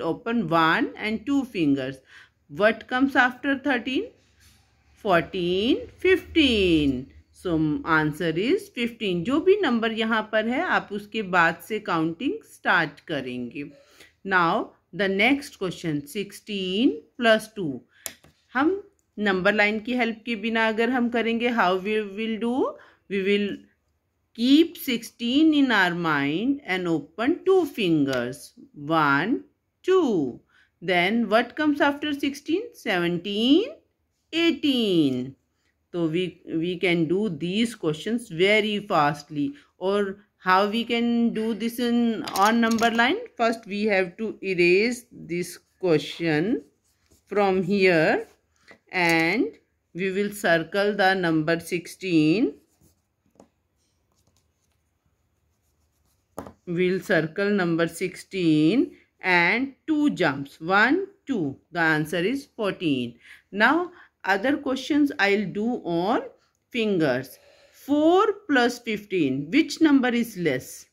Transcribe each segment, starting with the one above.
open one and two fingers. What comes after 13? 14, 15. So answer is 15. जो भी number यहाँ पर है आप उसके बाद से काउंटिंग स्टार्ट करेंगे now the next question 16 plus two हम नंबर लाइन की हेल्प के बिना अगर हम करेंगे how we will do we will keep 16 in our mind and open two fingers one 2. Then what comes after 16? 17, 18. So we, we can do these questions very fastly or how we can do this in on number line. First we have to erase this question from here and we will circle the number 16. We'll circle number 16 and two jumps one two the answer is 14 now other questions i'll do on fingers 4 plus 15 which number is less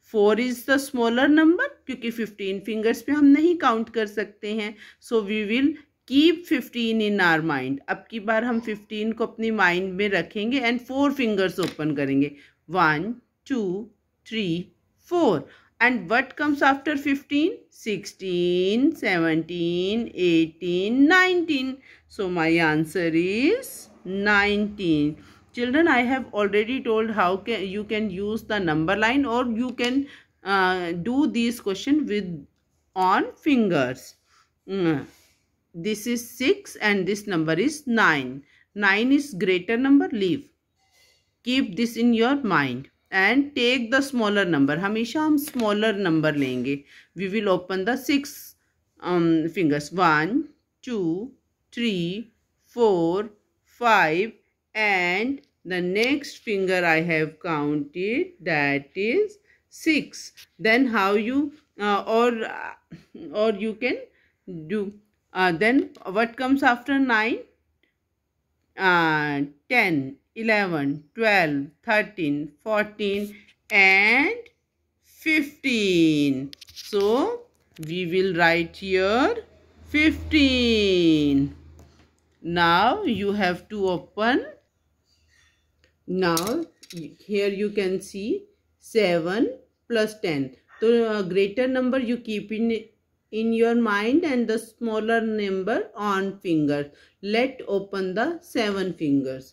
4 is the smaller number kyunki 15 fingers pe hum nahi count kar sakte hain so we will keep 15 in our mind ab ki बार hum 15 ko apni mind mein rakhenge and four fingers open karenge 1 2 3 And what comes after 15? 16, 17, 18, 19. So my answer is 19. Children, I have already told how can, you can use the number line or you can uh, do these question with on fingers. Mm. This is 6 and this number is 9. 9 is greater number, leave. Keep this in your mind. And take the smaller number हमेशा हम smaller number लेंगे we will open the six fingers one two three four five and the next finger I have counted that is six then how you और और you can do then what comes after nine ten 11, 12, 13, 14 and 15. So, we will write here 15. Now, you have to open. Now, here you can see 7 plus 10. So, uh, greater number you keep in in your mind and the smaller number on fingers. Let open the 7 fingers.